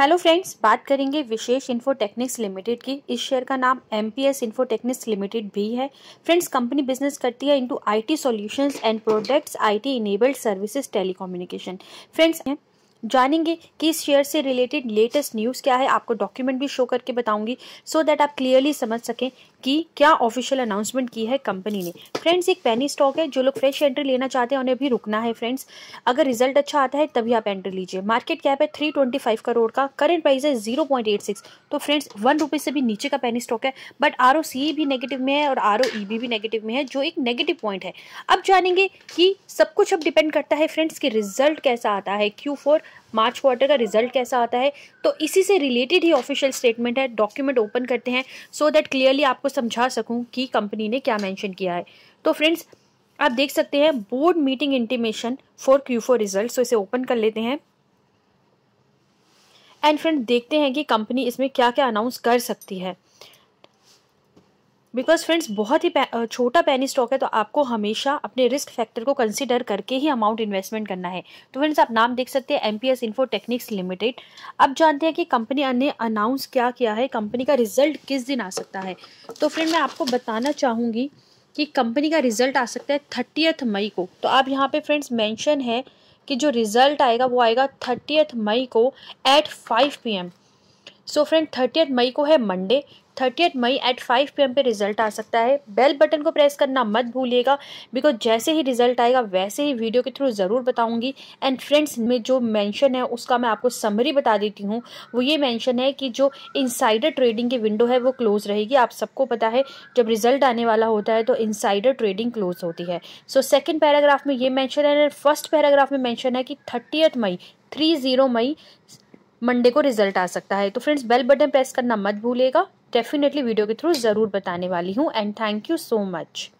hello friends बात करेंगे विशेष Infotechnics limited की इस शेयर का नाम M P S Infotecnics limited भी है फ्रेंड्स कंपनी बिजनेस करती है into IT solutions and products IT enabled services telecommunication friends जानेंगे कि इस शेयर से रिलेटेड लेटेस्ट न्यूज़ क्या है आपको डॉक्यूमेंट भी शो करके बताऊंगी सो so दैट आप क्लियरली समझ सकें कि क्या ऑफिशियल अनाउंसमेंट की है कंपनी ने फ्रेंड्स एक पैनी स्टॉक है जो लोग फ्रेश एंट्री लेना चाहते हैं उन्हें भी रुकना है फ्रेंड्स अगर रिजल्ट अच्छा आता है तभी आप एंट्री लीजिए मार्केट कैप है थ्री ट्वेंटी फाइव करोड़ का करंट प्राइस है जीरो पॉइंट एट सिक्स तो फ्रेंड्स वन से भी नीचे का पैनी स्टॉक है बट आर ओ सी भी नेगेटिव में है और आर ओ ई बी भी नेगेटिव में है जो एक नेगेटिव पॉइंट है अब जानेंगे कि सब कुछ अब डिपेंड करता है फ्रेंड्स कि रिजल्ट कैसा आता है क्यू फोर मार्च क्वार्टर का रिजल्ट कैसा आता है तो इसी से रिलेटेड ही ऑफिशियल स्टेटमेंट है डॉक्यूमेंट ओपन करते हैं सो दैट क्लियरली आपको समझा सकूँ कि कंपनी ने क्या मैंशन किया है तो फ्रेंड्स आप देख सकते हैं board meeting intimation for Q four result so इसे ओपन कर लेते हैं एंड फ्रेंड देखते हैं कि कंपनी इसमें क्या क्या अनाउंस कर सकती है बिकॉज फ्रेंड्स बहुत ही छोटा पैनी स्टॉक है तो आपको हमेशा अपने रिस्क फैक्टर को कंसिडर करके ही अमाउंट इन्वेस्टमेंट करना है तो फ्रेंड्स आप नाम देख सकते हैं M P S Infotecnics limited अब जानते हैं कि कंपनी ने अनाउंस क्या किया है कंपनी का रिजल्ट किस दिन आ सकता है तो फ्रेंड मैं आपको बताना चाहूँगी कि कंपनी का रिजल्ट आ सकता है थर्टीथ मई को तो आप यहाँ पे फ्रेंड्स मेंशन है कि जो रिजल्ट आएगा वो आएगा थर्टीथ मई को at five P M so friend thirty May को है Monday thirty May at five P पे रिजल्ट आ सकता है बेल बटन को प्रेस करना मत भूलिएगा बिकॉज जैसे ही रिजल्ट आएगा वैसे ही वीडियो के थ्रू ज़रूर बताऊंगी एंड फ्रेंड्स में जो मेंशन है उसका मैं आपको समरी बता देती हूँ वो ये मेंशन है कि जो इनसाइडर ट्रेडिंग की विंडो है वो क्लोज रहेगी आप सबको पता है जब रिजल्ट आने वाला होता है तो इनसाइडर ट्रेडिंग क्लोज होती है सो सेकेंड पैराग्राफ में ये मैंशन है फर्स्ट पैराग्राफ में मैंशन है कि thirty May three zero May Monday को रिजल्ट आ सकता है तो फ्रेंड्स बेल बटन प्रेस करना मत भूलेगा डेफिनेटली वीडियो के थ्रू ज़रूर बताने वाली हूँ and thank you so much